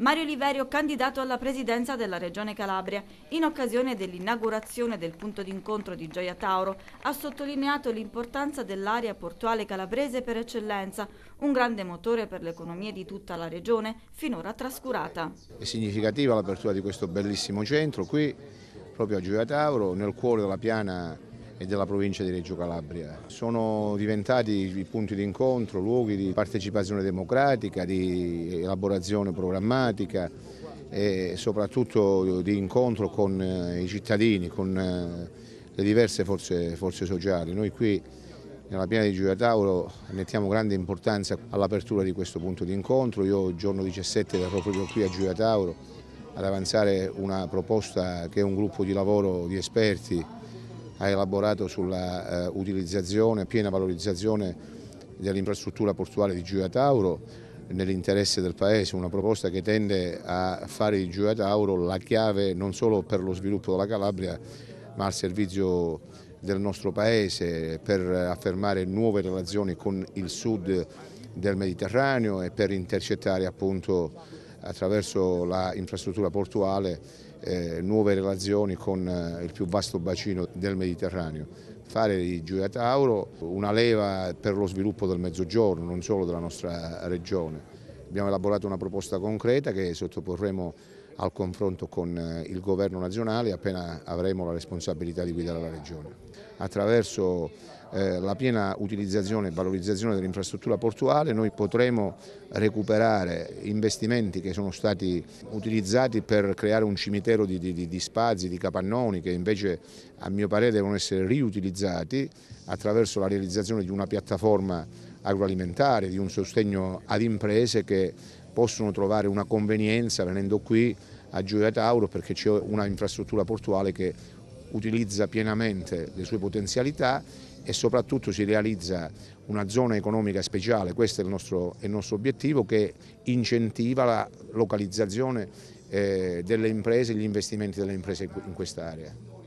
Mario Liverio, candidato alla presidenza della Regione Calabria, in occasione dell'inaugurazione del punto d'incontro di Gioia Tauro, ha sottolineato l'importanza dell'area portuale calabrese per eccellenza, un grande motore per l'economia di tutta la regione, finora trascurata. È significativa l'apertura di questo bellissimo centro qui, proprio a Gioia Tauro, nel cuore della piana e della provincia di Reggio Calabria. Sono diventati punti di incontro, luoghi di partecipazione democratica, di elaborazione programmatica e soprattutto di incontro con eh, i cittadini, con eh, le diverse forze, forze sociali. Noi qui nella piana di Giulia Tauro mettiamo grande importanza all'apertura di questo punto di incontro. Io il giorno 17 ero proprio qui a Giulia Tauro ad avanzare una proposta che è un gruppo di lavoro di esperti ha elaborato sulla eh, utilizzazione, piena valorizzazione dell'infrastruttura portuale di Gioia Tauro nell'interesse del Paese, una proposta che tende a fare di Gioia Tauro la chiave non solo per lo sviluppo della Calabria ma al servizio del nostro Paese per affermare nuove relazioni con il sud del Mediterraneo e per intercettare appunto attraverso l'infrastruttura portuale eh, nuove relazioni con eh, il più vasto bacino del Mediterraneo. Fare di Giulia Tauro una leva per lo sviluppo del Mezzogiorno, non solo della nostra regione. Abbiamo elaborato una proposta concreta che sottoporremo al confronto con eh, il governo nazionale appena avremo la responsabilità di guidare la regione. Attraverso eh, la piena utilizzazione e valorizzazione dell'infrastruttura portuale noi potremo recuperare investimenti che sono stati utilizzati per creare un cimitero di, di, di spazi, di capannoni che invece a mio parere devono essere riutilizzati attraverso la realizzazione di una piattaforma agroalimentare, di un sostegno ad imprese che possono trovare una convenienza venendo qui a Gioia Tauro perché c'è una infrastruttura portuale che utilizza pienamente le sue potenzialità e soprattutto si realizza una zona economica speciale, questo è il nostro, è il nostro obiettivo, che incentiva la localizzazione eh, delle imprese e gli investimenti delle imprese in quest'area.